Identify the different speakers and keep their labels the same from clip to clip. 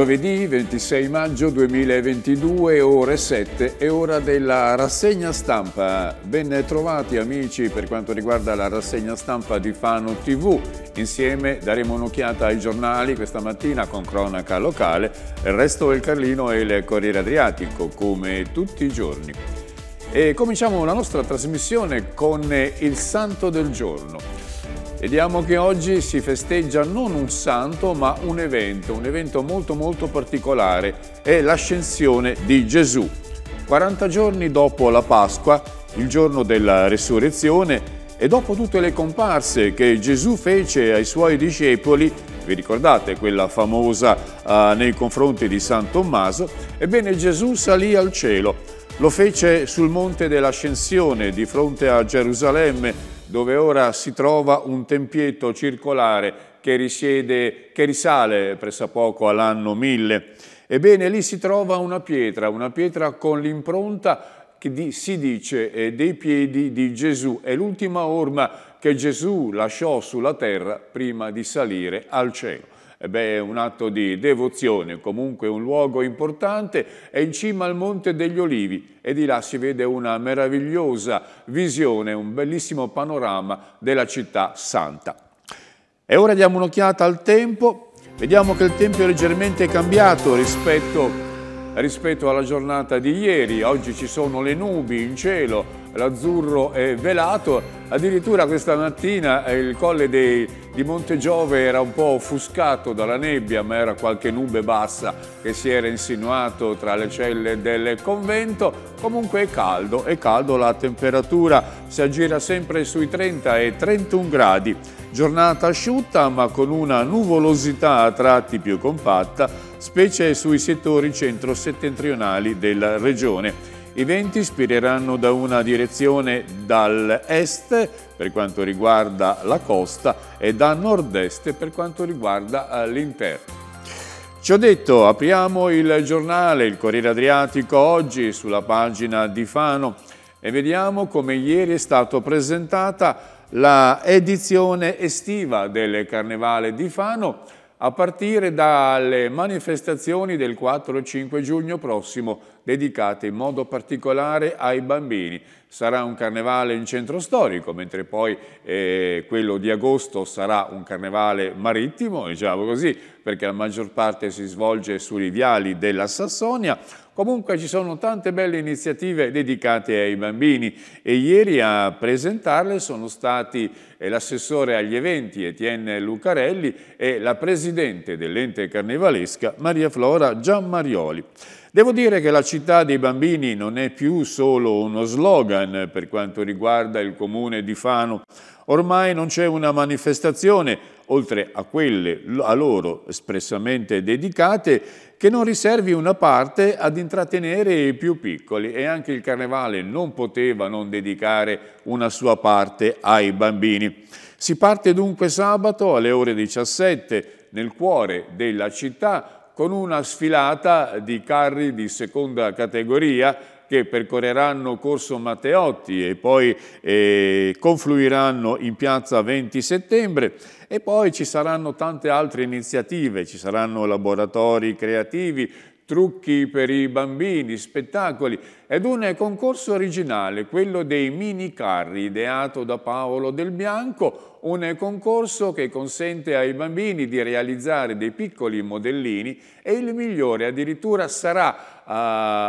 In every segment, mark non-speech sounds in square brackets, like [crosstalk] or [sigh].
Speaker 1: Giovedì 26 maggio 2022, ore 7, è ora della rassegna stampa. Ben trovati amici per quanto riguarda la rassegna stampa di Fano TV. Insieme daremo un'occhiata ai giornali questa mattina con cronaca locale, il resto è Carlino e il Corriere Adriatico, come tutti i giorni. E cominciamo la nostra trasmissione con il Santo del Giorno. Vediamo che oggi si festeggia non un santo ma un evento, un evento molto molto particolare, è l'ascensione di Gesù. 40 giorni dopo la Pasqua, il giorno della resurrezione, e dopo tutte le comparse che Gesù fece ai suoi discepoli, vi ricordate quella famosa uh, nei confronti di San Tommaso? Ebbene Gesù salì al cielo, lo fece sul monte dell'ascensione di fronte a Gerusalemme, dove ora si trova un tempietto circolare che, risiede, che risale pressappoco all'anno 1000. Ebbene, lì si trova una pietra, una pietra con l'impronta che di, si dice eh, dei piedi di Gesù. È l'ultima orma che Gesù lasciò sulla terra prima di salire al cielo eh beh, un atto di devozione, comunque un luogo importante, è in cima al Monte degli Olivi e di là si vede una meravigliosa visione, un bellissimo panorama della città santa. E ora diamo un'occhiata al tempo, vediamo che il tempo è leggermente cambiato rispetto, rispetto alla giornata di ieri, oggi ci sono le nubi in cielo, l'azzurro è velato. Addirittura questa mattina eh, il colle dei, di Giove era un po' offuscato dalla nebbia, ma era qualche nube bassa che si era insinuato tra le celle del convento. Comunque è caldo, è caldo, la temperatura si aggira sempre sui 30 e 31 gradi. Giornata asciutta ma con una nuvolosità a tratti più compatta, specie sui settori centro-settentrionali della regione. I venti spireranno da una direzione dall'est per quanto riguarda la costa e da nord-est per quanto riguarda eh, l'interno. Ci ho detto, apriamo il giornale, il Corriere Adriatico oggi sulla pagina di Fano e vediamo come ieri è stata presentata la edizione estiva del Carnevale di Fano a partire dalle manifestazioni del 4 5 giugno prossimo, dedicate in modo particolare ai bambini. Sarà un carnevale in centro storico, mentre poi eh, quello di agosto sarà un carnevale marittimo, diciamo così, perché la maggior parte si svolge sui viali della Sassonia, Comunque ci sono tante belle iniziative dedicate ai bambini e ieri a presentarle sono stati eh, l'assessore agli eventi Etienne Lucarelli e la presidente dell'ente carnevalesca Maria Flora Giammarioli. Devo dire che la città dei bambini non è più solo uno slogan per quanto riguarda il comune di Fano. Ormai non c'è una manifestazione, oltre a quelle a loro espressamente dedicate, che non riservi una parte ad intrattenere i più piccoli e anche il carnevale non poteva non dedicare una sua parte ai bambini. Si parte dunque sabato alle ore 17 nel cuore della città con una sfilata di carri di seconda categoria che percorreranno Corso Matteotti e poi eh, confluiranno in piazza 20 settembre e poi ci saranno tante altre iniziative, ci saranno laboratori creativi, trucchi per i bambini, spettacoli ed un concorso originale, quello dei mini carri, ideato da Paolo Del Bianco, un concorso che consente ai bambini di realizzare dei piccoli modellini e il migliore addirittura sarà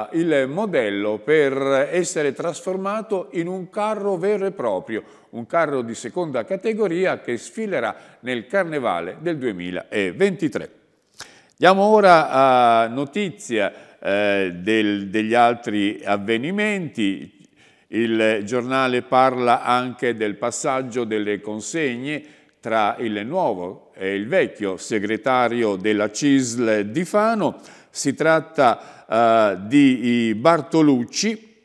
Speaker 1: uh, il modello per essere trasformato in un carro vero e proprio, un carro di seconda categoria che sfilerà nel Carnevale del 2023. Andiamo ora a notizia eh, del, degli altri avvenimenti. Il giornale parla anche del passaggio delle consegne tra il nuovo e il vecchio segretario della CISL di Fano. Si tratta eh, di Bartolucci,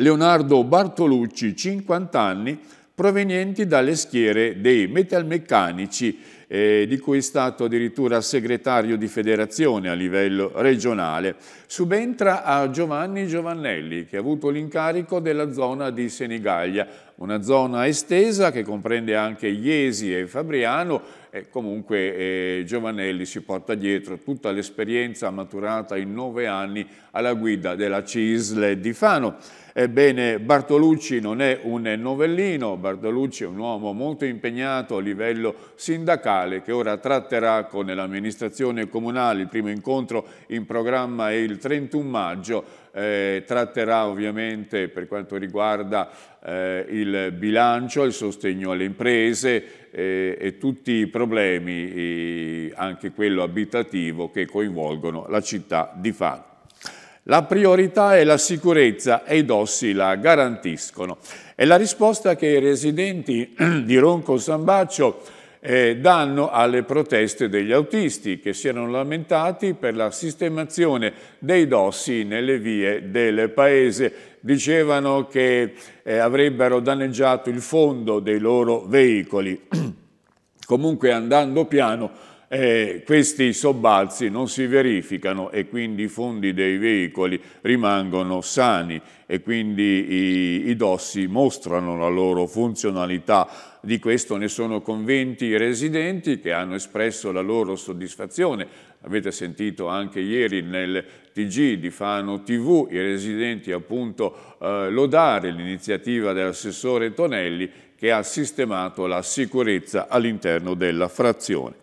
Speaker 1: Leonardo Bartolucci, 50 anni, provenienti dalle schiere dei metalmeccanici eh, di cui è stato addirittura segretario di federazione a livello regionale. Subentra a Giovanni Giovannelli, che ha avuto l'incarico della zona di Senigallia, una zona estesa che comprende anche Iesi e Fabriano, e comunque eh, Giovanelli si porta dietro tutta l'esperienza maturata in nove anni alla guida della CISL di Fano. Ebbene, Bartolucci non è un novellino, Bartolucci è un uomo molto impegnato a livello sindacale che ora tratterà con l'amministrazione comunale, il primo incontro in programma è il 31 maggio, eh, tratterà ovviamente per quanto riguarda eh, il bilancio, il sostegno alle imprese eh, e tutti i problemi, anche quello abitativo, che coinvolgono la città di fatto. La priorità è la sicurezza e i dossi la garantiscono. È la risposta che i residenti [clears throat] di Ronco San Baccio eh, danno alle proteste degli autisti che si erano lamentati per la sistemazione dei dossi nelle vie del paese. Dicevano che eh, avrebbero danneggiato il fondo dei loro veicoli. [clears throat] Comunque andando piano eh, questi sobbalzi non si verificano e quindi i fondi dei veicoli rimangono sani e quindi i, i dossi mostrano la loro funzionalità di questo ne sono convinti i residenti che hanno espresso la loro soddisfazione. Avete sentito anche ieri nel TG di Fano TV i residenti appunto eh, lodare l'iniziativa dell'assessore Tonelli che ha sistemato la sicurezza all'interno della frazione.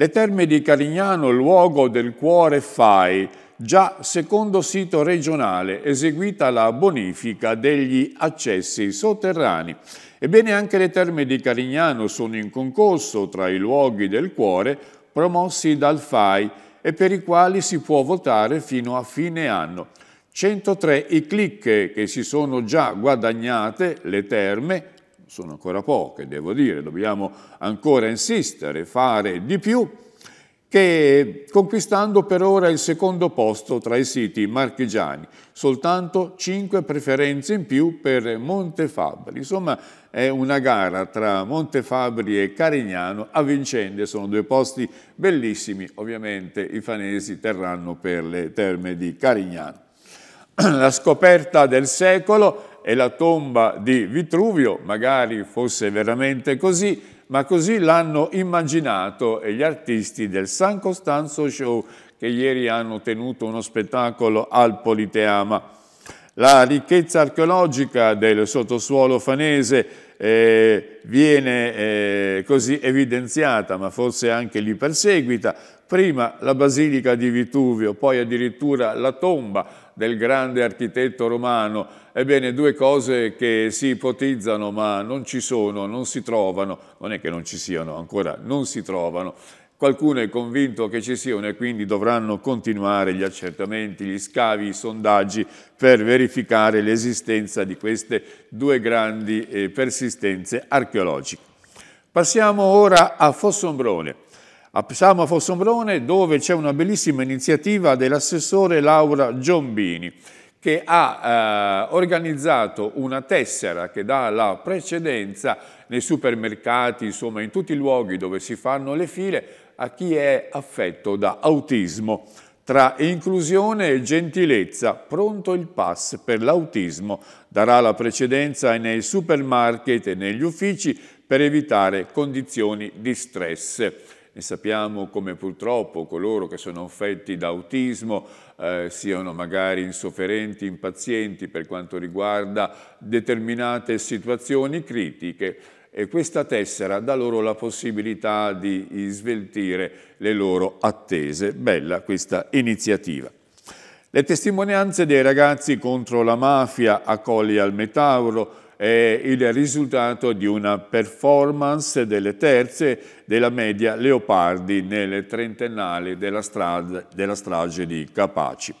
Speaker 1: Le terme di Carignano, luogo del cuore fai, già secondo sito regionale, eseguita la bonifica degli accessi sotterranei. Ebbene anche le terme di Carignano sono in concorso tra i luoghi del cuore promossi dal FAI e per i quali si può votare fino a fine anno. 103 i click che si sono già guadagnate le terme sono ancora poche, devo dire, dobbiamo ancora insistere, fare di più, che conquistando per ora il secondo posto tra i siti marchigiani, soltanto 5 preferenze in più per Montefabbri. Insomma è una gara tra Montefabbri e Carignano a vincende, sono due posti bellissimi, ovviamente i fanesi terranno per le terme di Carignano. [clears throat] La scoperta del secolo e la tomba di Vitruvio, magari fosse veramente così, ma così l'hanno immaginato gli artisti del San Costanzo Show che ieri hanno tenuto uno spettacolo al Politeama. La ricchezza archeologica del sottosuolo fanese eh, viene eh, così evidenziata, ma forse anche lì perseguita. Prima la basilica di Vitruvio, poi addirittura la tomba, del grande architetto romano. Ebbene, due cose che si ipotizzano ma non ci sono, non si trovano, non è che non ci siano ancora, non si trovano. Qualcuno è convinto che ci siano e quindi dovranno continuare gli accertamenti, gli scavi, i sondaggi per verificare l'esistenza di queste due grandi eh, persistenze archeologiche. Passiamo ora a Fossombrone a Psalmo Fossombrone dove c'è una bellissima iniziativa dell'assessore Laura Giombini che ha eh, organizzato una tessera che dà la precedenza nei supermercati, insomma in tutti i luoghi dove si fanno le file a chi è affetto da autismo. Tra inclusione e gentilezza, pronto il pass per l'autismo, darà la precedenza nei supermarket e negli uffici per evitare condizioni di stress e sappiamo come purtroppo coloro che sono affetti da autismo eh, siano magari insofferenti, impazienti per quanto riguarda determinate situazioni critiche e questa tessera dà loro la possibilità di sveltire le loro attese. Bella questa iniziativa. Le testimonianze dei ragazzi contro la mafia a Colli al Metauro è il risultato di una performance delle terze della media Leopardi nelle trentennali della, strage di Capaci.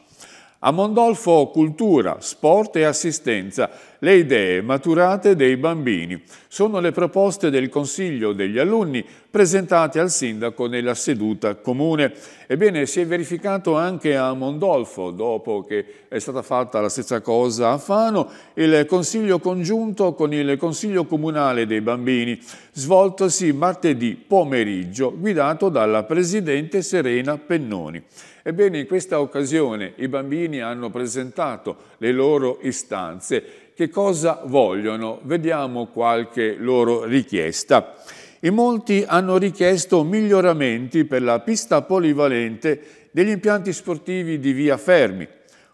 Speaker 1: A Mondolfo cultura, sport e assistenza, le idee maturate dei bambini. Sono le proposte del Consiglio degli alunni presentate al Sindaco nella seduta comune. Ebbene, si è verificato anche a Mondolfo, dopo che è stata fatta la stessa cosa a Fano, il Consiglio congiunto con il Consiglio comunale dei bambini, svoltosi martedì pomeriggio, guidato dalla Presidente Serena Pennoni. Ebbene, in questa occasione i bambini hanno presentato le loro istanze. Che cosa vogliono? Vediamo qualche loro richiesta. In molti hanno richiesto miglioramenti per la pista polivalente degli impianti sportivi di Via Fermi,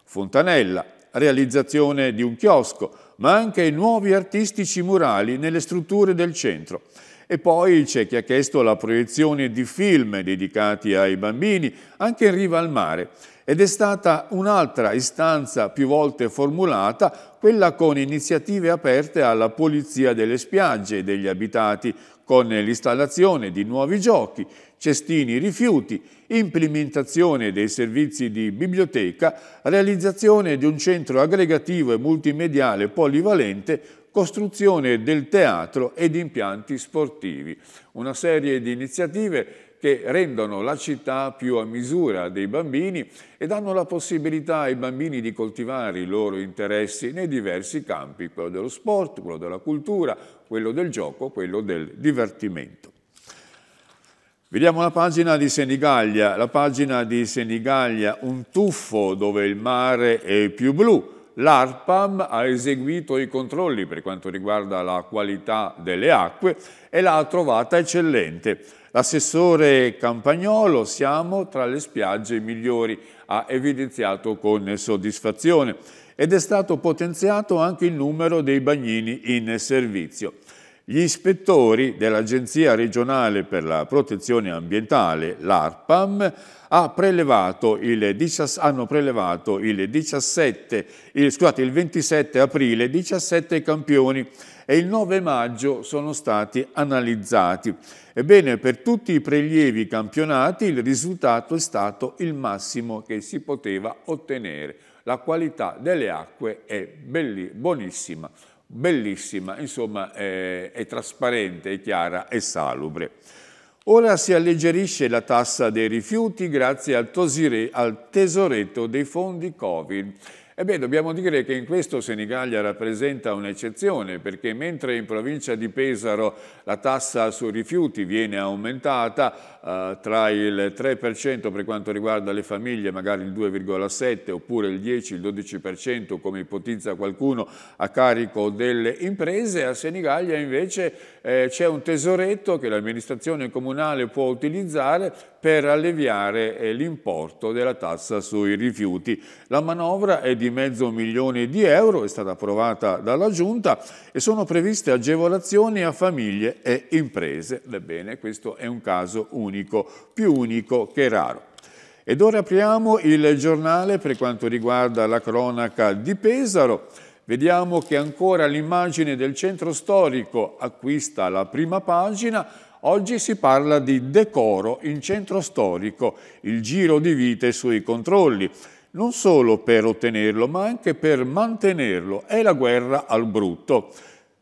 Speaker 1: Fontanella, realizzazione di un chiosco, ma anche nuovi artistici murali nelle strutture del centro. E poi c'è chi ha chiesto la proiezione di film dedicati ai bambini, anche in riva al mare. Ed è stata un'altra istanza più volte formulata, quella con iniziative aperte alla pulizia delle spiagge e degli abitati, con l'installazione di nuovi giochi, cestini rifiuti, implementazione dei servizi di biblioteca, realizzazione di un centro aggregativo e multimediale polivalente costruzione del teatro ed impianti sportivi. Una serie di iniziative che rendono la città più a misura dei bambini e danno la possibilità ai bambini di coltivare i loro interessi nei diversi campi, quello dello sport, quello della cultura, quello del gioco, quello del divertimento. Vediamo la pagina di Senigallia, la pagina di Senigallia, un tuffo dove il mare è più blu, l'ARPAM ha eseguito i controlli per quanto riguarda la qualità delle acque e l'ha trovata eccellente. L'assessore Campagnolo, siamo tra le spiagge migliori, ha evidenziato con soddisfazione ed è stato potenziato anche il numero dei bagnini in servizio. Gli ispettori dell'Agenzia regionale per la protezione ambientale, l'ARPAM, prelevato hanno prelevato il, 17, il, scusate, il 27 aprile 17 campioni e il 9 maggio sono stati analizzati. Ebbene, per tutti i prelievi campionati il risultato è stato il massimo che si poteva ottenere. La qualità delle acque è buonissima, bellissima, insomma è, eh, è trasparente, è chiara e salubre. Ora si alleggerisce la tassa dei rifiuti grazie al, al tesoretto dei fondi Covid. Ebbene, dobbiamo dire che in questo Senigallia rappresenta un'eccezione, perché mentre in provincia di Pesaro la tassa sui rifiuti viene aumentata eh, tra il 3% per quanto riguarda le famiglie, magari il 2,7% oppure il 10-12% come ipotizza qualcuno a carico delle imprese, a Senigallia invece eh, c'è un tesoretto che l'amministrazione comunale può utilizzare per alleviare eh, l'importo della tassa sui rifiuti. La manovra è di mezzo milione di euro, è stata approvata dalla Giunta e sono previste agevolazioni a famiglie e imprese. Ebbene, questo è un caso unico, più unico che raro. Ed ora apriamo il giornale per quanto riguarda la cronaca di Pesaro. Vediamo che ancora l'immagine del centro storico acquista la prima pagina Oggi si parla di decoro in centro storico, il giro di vite sui controlli, non solo per ottenerlo ma anche per mantenerlo, è la guerra al brutto.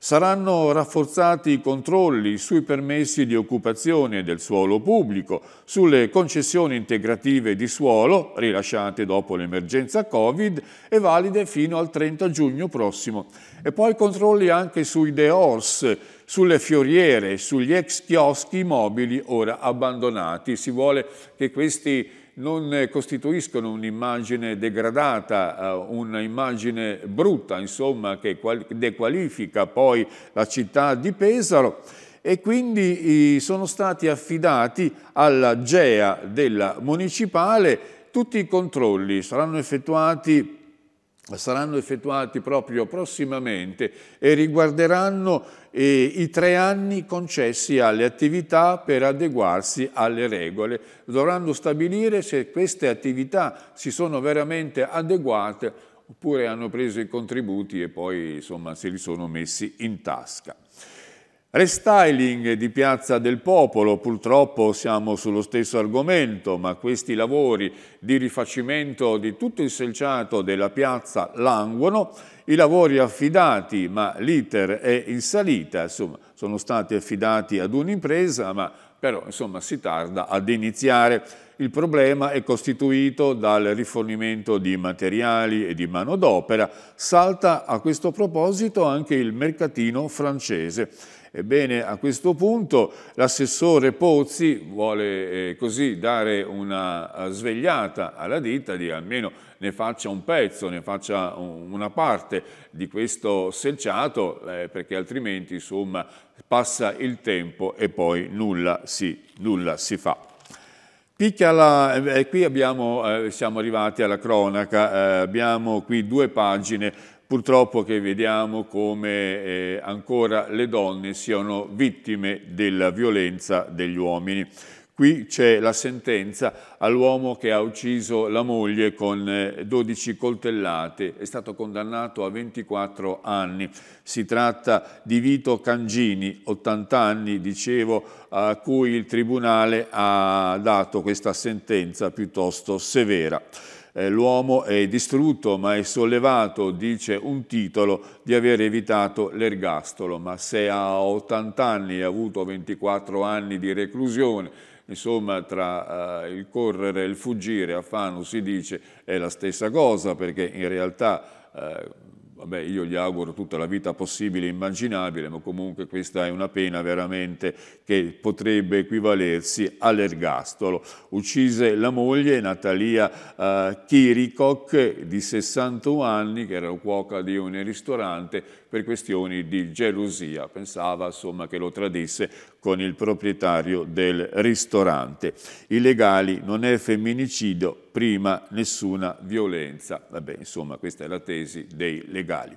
Speaker 1: Saranno rafforzati i controlli sui permessi di occupazione del suolo pubblico, sulle concessioni integrative di suolo rilasciate dopo l'emergenza Covid e valide fino al 30 giugno prossimo. E poi controlli anche sui dehors, sulle fioriere, sugli ex chioschi mobili ora abbandonati. Si vuole che questi non eh, costituiscono un'immagine degradata, eh, un'immagine brutta, insomma, che dequalifica poi la città di Pesaro e quindi sono stati affidati alla GEA della Municipale tutti i controlli, saranno effettuati, saranno effettuati proprio prossimamente e riguarderanno e i tre anni concessi alle attività per adeguarsi alle regole, dovranno stabilire se queste attività si sono veramente adeguate oppure hanno preso i contributi e poi insomma, se li sono messi in tasca. Restyling di Piazza del Popolo, purtroppo siamo sullo stesso argomento, ma questi lavori di rifacimento di tutto il selciato della piazza languono, i lavori affidati, ma l'iter è in salita, insomma, sono stati affidati ad un'impresa, ma però insomma, si tarda ad iniziare. Il problema è costituito dal rifornimento di materiali e di manodopera. Salta a questo proposito anche il mercatino francese Ebbene, a questo punto l'assessore Pozzi vuole eh, così dare una eh, svegliata alla ditta di almeno ne faccia un pezzo, ne faccia una parte di questo selciato eh, perché altrimenti insomma passa il tempo e poi nulla si, nulla si fa. Piccola, eh, eh, qui abbiamo, eh, siamo arrivati alla cronaca, eh, abbiamo qui due pagine purtroppo che vediamo come eh, ancora le donne siano vittime della violenza degli uomini. Qui c'è la sentenza all'uomo che ha ucciso la moglie con 12 eh, coltellate, è stato condannato a 24 anni. Si tratta di Vito Cangini, 80 anni, dicevo, a cui il Tribunale ha dato questa sentenza piuttosto severa eh, l'uomo è distrutto ma è sollevato, dice un titolo, di aver evitato l'ergastolo, ma se a 80 anni ha avuto 24 anni di reclusione, insomma tra eh, il correre e il fuggire a Fano si dice è la stessa cosa perché in realtà... Eh, vabbè, io gli auguro tutta la vita possibile e immaginabile, ma comunque questa è una pena veramente che potrebbe equivalersi all'ergastolo. Uccise la moglie Natalia eh, Kirikok di 61 anni, che era cuoca di un ristorante, per questioni di gelosia. Pensava insomma, che lo tradisse con il proprietario del ristorante. I legali non è femminicidio, prima nessuna violenza. Vabbè, insomma, questa è la tesi dei legali.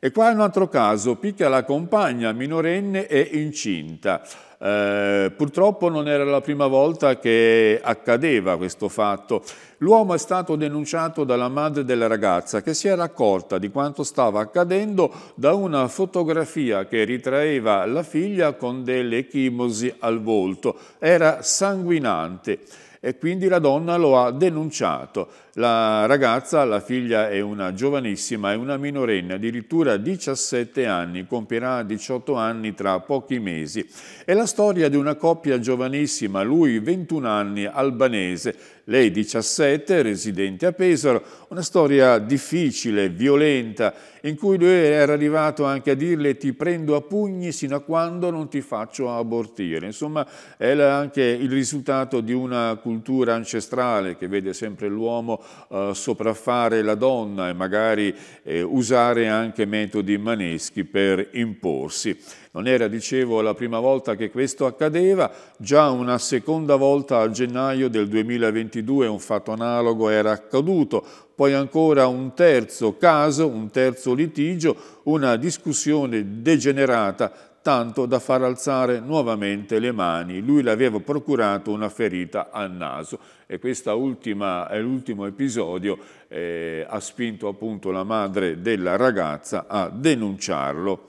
Speaker 1: E qua un altro caso, picchia la compagna minorenne e incinta. Eh, purtroppo non era la prima volta che accadeva questo fatto. L'uomo è stato denunciato dalla madre della ragazza che si era accorta di quanto stava accadendo da una fotografia che ritraeva la figlia con delle chimosi al volto. Era sanguinante e quindi la donna lo ha denunciato. La ragazza, la figlia è una giovanissima, è una minorenne, addirittura 17 anni, compirà 18 anni tra pochi mesi. È la storia di una coppia giovanissima, lui 21 anni, albanese, lei 17, residente a Pesaro, una storia difficile, violenta, in cui lui era arrivato anche a dirle ti prendo a pugni sino a quando non ti faccio abortire. Insomma, è anche il risultato di una cultura ancestrale che vede sempre l'uomo eh, sopraffare la donna e magari eh, usare anche metodi maneschi per imporsi. Non era, dicevo, la prima volta che questo accadeva, già una seconda volta a gennaio del 2021 2022 un fatto analogo era accaduto, poi ancora un terzo caso, un terzo litigio, una discussione degenerata tanto da far alzare nuovamente le mani. Lui le aveva procurato una ferita al naso e questo l'ultimo episodio eh, ha spinto appunto la madre della ragazza a denunciarlo.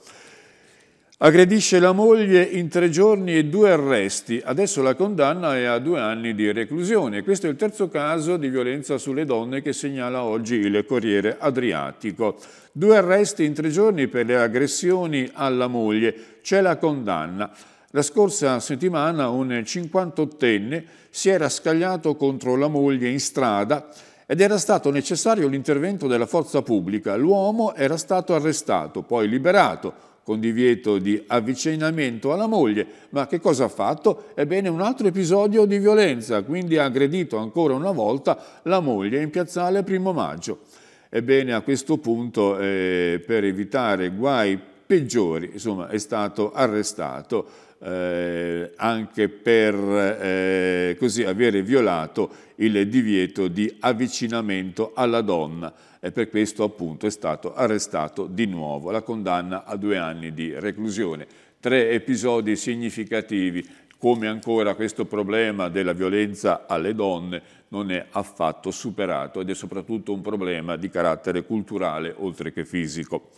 Speaker 1: Aggredisce la moglie in tre giorni e due arresti, adesso la condanna è a due anni di reclusione. Questo è il terzo caso di violenza sulle donne che segnala oggi il Corriere Adriatico. Due arresti in tre giorni per le aggressioni alla moglie, c'è la condanna. La scorsa settimana un 58enne si era scagliato contro la moglie in strada ed era stato necessario l'intervento della forza pubblica. L'uomo era stato arrestato, poi liberato con divieto di avvicinamento alla moglie. Ma che cosa ha fatto? Ebbene, un altro episodio di violenza, quindi ha aggredito ancora una volta la moglie in piazzale Primo Maggio. Ebbene, a questo punto, eh, per evitare guai peggiori, insomma, è stato arrestato eh, anche per eh, così avere violato il divieto di avvicinamento alla donna e per questo appunto è stato arrestato di nuovo. La condanna a due anni di reclusione. Tre episodi significativi come ancora questo problema della violenza alle donne non è affatto superato ed è soprattutto un problema di carattere culturale oltre che fisico.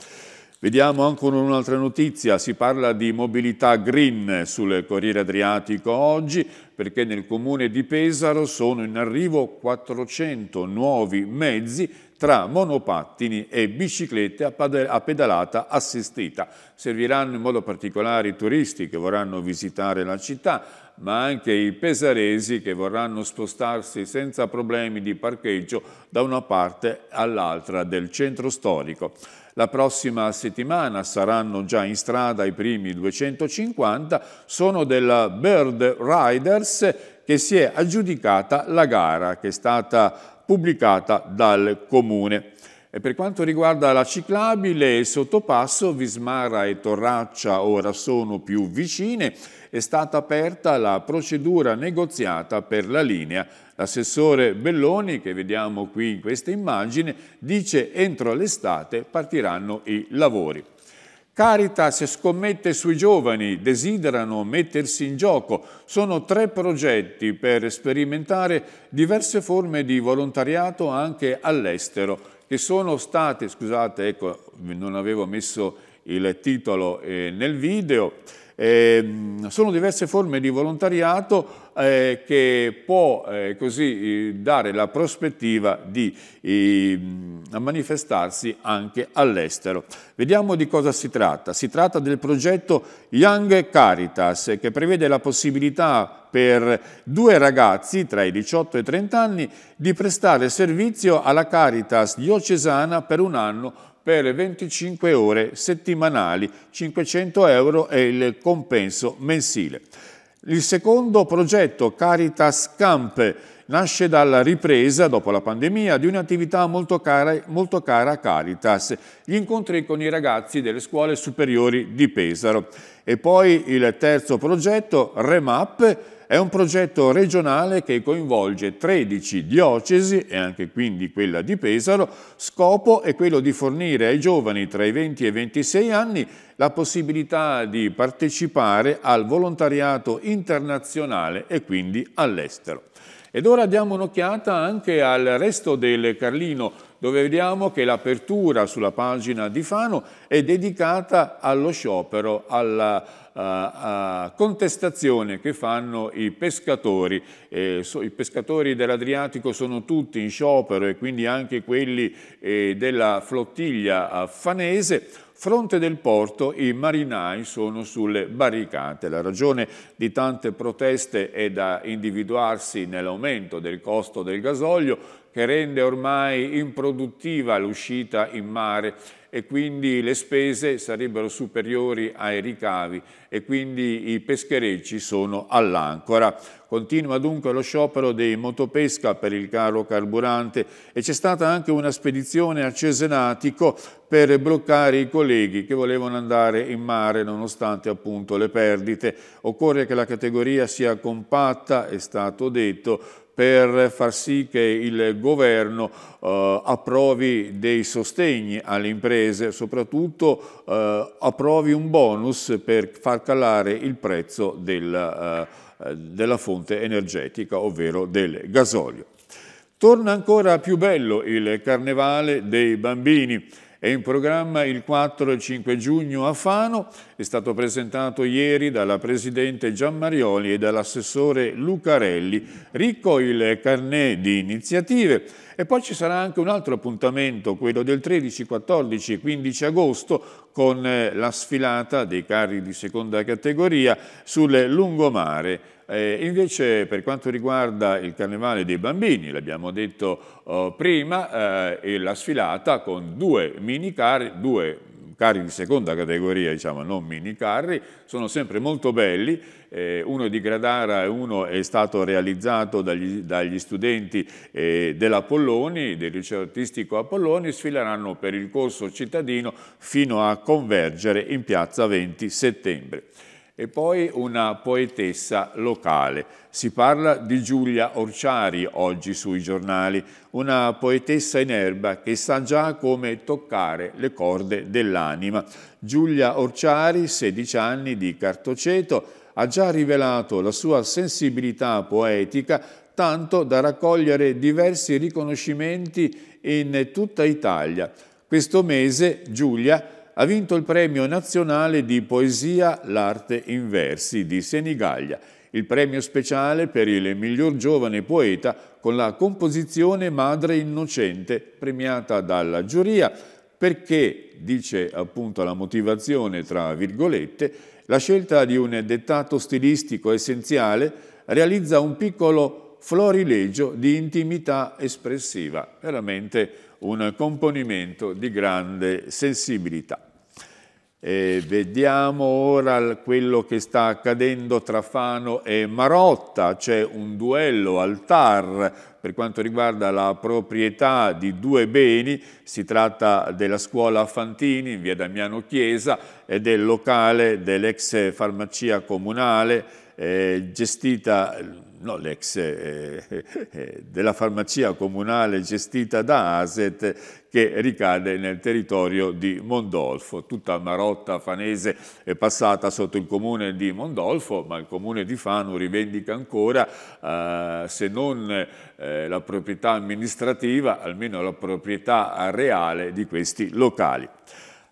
Speaker 1: Vediamo ancora un'altra notizia, si parla di mobilità green sul Corriere Adriatico oggi perché nel comune di Pesaro sono in arrivo 400 nuovi mezzi tra monopattini e biciclette a pedalata assistita. Serviranno in modo particolare i turisti che vorranno visitare la città, ma anche i pesaresi che vorranno spostarsi senza problemi di parcheggio da una parte all'altra del centro storico. La prossima settimana saranno già in strada i primi 250, sono della Bird Riders che si è aggiudicata la gara che è stata pubblicata dal Comune. E per quanto riguarda la ciclabile, il sottopasso Vismara e Torraccia ora sono più vicine, è stata aperta la procedura negoziata per la linea. L'assessore Belloni, che vediamo qui in questa immagine, dice entro l'estate partiranno i lavori. Caritas scommette sui giovani, desiderano mettersi in gioco. Sono tre progetti per sperimentare diverse forme di volontariato anche all'estero che sono state, scusate, ecco, non avevo messo il titolo eh, nel video, eh, sono diverse forme di volontariato eh, che può eh, così eh, dare la prospettiva di ehm, manifestarsi anche all'estero. Vediamo di cosa si tratta. Si tratta del progetto Young Caritas che prevede la possibilità per due ragazzi tra i 18 e i 30 anni di prestare servizio alla Caritas diocesana per un anno per 25 ore settimanali, 500 euro è il compenso mensile. Il secondo progetto, Caritas Camp, nasce dalla ripresa, dopo la pandemia, di un'attività molto, molto cara, a Caritas, gli incontri con i ragazzi delle scuole superiori di Pesaro. E poi il terzo progetto, Remap, è un progetto regionale che coinvolge 13 diocesi e anche quindi quella di Pesaro. Scopo è quello di fornire ai giovani tra i 20 e i 26 anni la possibilità di partecipare al volontariato internazionale e quindi all'estero. Ed ora diamo un'occhiata anche al resto del Carlino, dove vediamo che l'apertura sulla pagina di Fano è dedicata allo sciopero, alla uh, contestazione che fanno i pescatori. Eh, so, I pescatori dell'Adriatico sono tutti in sciopero e quindi anche quelli eh, della flottiglia fanese fronte del porto i marinai sono sulle barricate. La ragione di tante proteste è da individuarsi nell'aumento del costo del gasolio che rende ormai improduttiva l'uscita in mare e quindi le spese sarebbero superiori ai ricavi e quindi i pescherecci sono all'ancora. Continua dunque lo sciopero dei motopesca per il caro carburante e c'è stata anche una spedizione a Cesenatico per bloccare i colleghi che volevano andare in mare nonostante appunto le perdite. Occorre che la categoria sia compatta, è stato detto, per far sì che il governo eh, approvi dei sostegni alle imprese, soprattutto eh, approvi un bonus per far calare il prezzo della, eh, eh, della fonte energetica, ovvero del gasolio. Torna ancora più bello il carnevale dei bambini. È in programma il 4 e 5 giugno a Fano, è stato presentato ieri dalla Presidente Gianmarioli e dall'assessore Lucarelli, ricco il carnet di iniziative e poi ci sarà anche un altro appuntamento, quello del 13, 14 e 15 agosto con eh, la sfilata dei carri di seconda categoria sul lungomare eh, invece per quanto riguarda il carnevale dei bambini, l'abbiamo detto eh, prima, eh, e la sfilata con due mini carri, due carri di seconda categoria, diciamo, non mini carri, sono sempre molto belli, eh, uno di Gradara e uno è stato realizzato dagli, dagli studenti eh, dell'Apolloni, del liceo artistico Apolloni, sfileranno per il corso cittadino fino a convergere in piazza 20 settembre e poi una poetessa locale. Si parla di Giulia Orciari oggi sui giornali, una poetessa in erba che sa già come toccare le corde dell'anima. Giulia Orciari, 16 anni di Cartoceto, ha già rivelato la sua sensibilità poetica tanto da raccogliere diversi riconoscimenti in tutta Italia. Questo mese Giulia ha vinto il premio nazionale di poesia L'arte in versi di Senigallia, il premio speciale per il miglior giovane poeta con la composizione Madre Innocente, premiata dalla giuria, perché, dice appunto la motivazione tra virgolette, la scelta di un dettato stilistico essenziale realizza un piccolo florilegio di intimità espressiva, veramente un componimento di grande sensibilità. E vediamo ora quello che sta accadendo tra Fano e Marotta, c'è un duello al TAR per quanto riguarda la proprietà di due beni, si tratta della scuola Fantini in via Damiano Chiesa e del locale dell'ex farmacia comunale eh, gestita no, l'ex eh, eh, eh, della farmacia comunale gestita da ASET che ricade nel territorio di Mondolfo. Tutta Marotta fanese è passata sotto il comune di Mondolfo, ma il comune di Fano rivendica ancora, eh, se non eh, la proprietà amministrativa, almeno la proprietà reale di questi locali.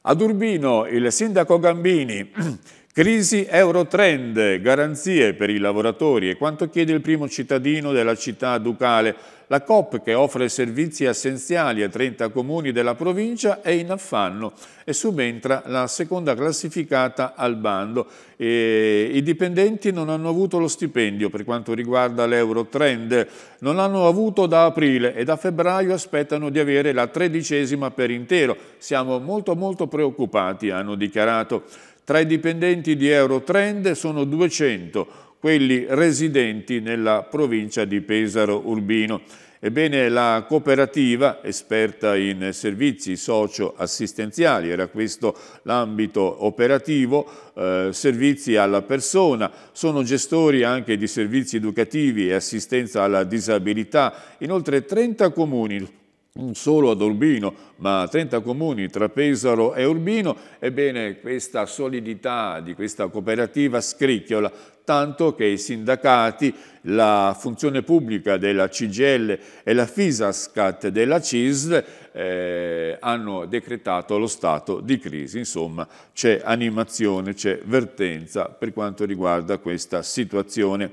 Speaker 1: Ad Urbino il sindaco Gambini [clears throat] Crisi Eurotrend, garanzie per i lavoratori e quanto chiede il primo cittadino della città ducale. La COP che offre servizi essenziali a 30 comuni della provincia è in affanno e subentra la seconda classificata al bando. E I dipendenti non hanno avuto lo stipendio per quanto riguarda l'Eurotrend, non l'hanno avuto da aprile e da febbraio aspettano di avere la tredicesima per intero. Siamo molto molto preoccupati, hanno dichiarato. Tra i dipendenti di Eurotrend sono 200 quelli residenti nella provincia di Pesaro Urbino. Ebbene, la cooperativa, esperta in servizi socio-assistenziali, era questo l'ambito operativo, eh, servizi alla persona, sono gestori anche di servizi educativi e assistenza alla disabilità in oltre 30 comuni non solo ad Urbino, ma 30 comuni tra Pesaro e Urbino, ebbene questa solidità di questa cooperativa scricchiola, tanto che i sindacati, la funzione pubblica della CGL e la FISASCAT della CISL eh, hanno decretato lo stato di crisi. Insomma, c'è animazione, c'è vertenza per quanto riguarda questa situazione.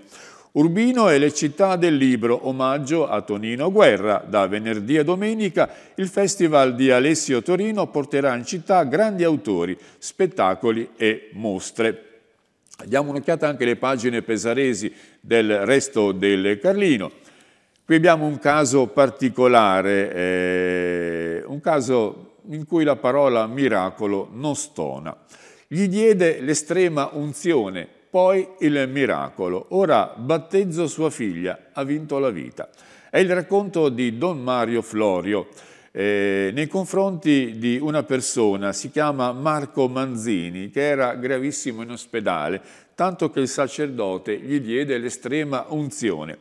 Speaker 1: Urbino e le città del libro, omaggio a Tonino Guerra. Da venerdì a domenica il Festival di Alessio Torino porterà in città grandi autori, spettacoli e mostre. Diamo un'occhiata anche alle pagine pesaresi del resto del Carlino. Qui abbiamo un caso particolare, eh, un caso in cui la parola miracolo non stona. Gli diede l'estrema unzione poi il miracolo. Ora battezzo sua figlia, ha vinto la vita. È il racconto di Don Mario Florio eh, nei confronti di una persona, si chiama Marco Manzini, che era gravissimo in ospedale, tanto che il sacerdote gli diede l'estrema unzione.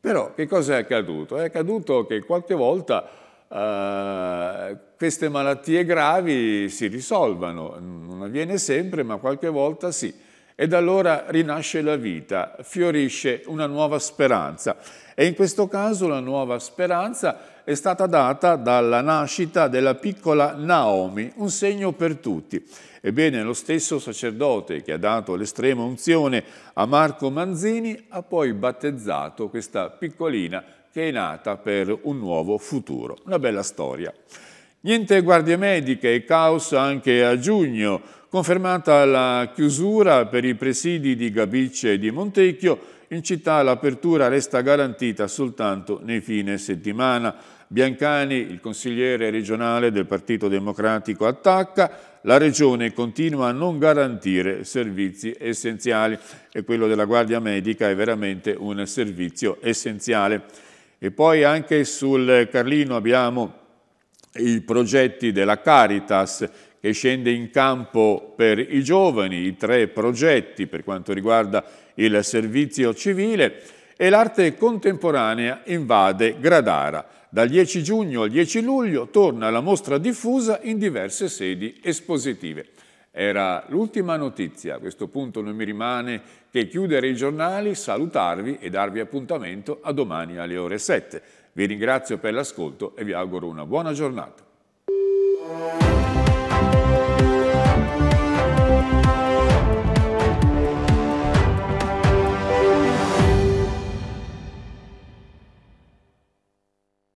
Speaker 1: Però che cosa è accaduto? È accaduto che qualche volta Uh, queste malattie gravi si risolvano, non avviene sempre, ma qualche volta sì. Ed allora rinasce la vita, fiorisce una nuova speranza. E in questo caso la nuova speranza è stata data dalla nascita della piccola Naomi, un segno per tutti. Ebbene, lo stesso sacerdote che ha dato l'estrema unzione a Marco Manzini ha poi battezzato questa piccolina che è nata per un nuovo futuro. Una bella storia. Niente guardie mediche e caos anche a giugno, confermata la chiusura per i presidi di Gabicce e di Montecchio, in città l'apertura resta garantita soltanto nei fine settimana. Biancani, il consigliere regionale del Partito Democratico, attacca la Regione continua a non garantire servizi essenziali e quello della Guardia Medica è veramente un servizio essenziale. E poi anche sul Carlino abbiamo i progetti della Caritas che scende in campo per i giovani, i tre progetti per quanto riguarda il servizio civile e l'arte contemporanea invade Gradara. Dal 10 giugno al 10 luglio torna la mostra diffusa in diverse sedi espositive. Era l'ultima notizia, a questo punto non mi rimane che chiudere i giornali, salutarvi e darvi appuntamento a domani alle ore 7. Vi ringrazio per l'ascolto e vi auguro una buona giornata.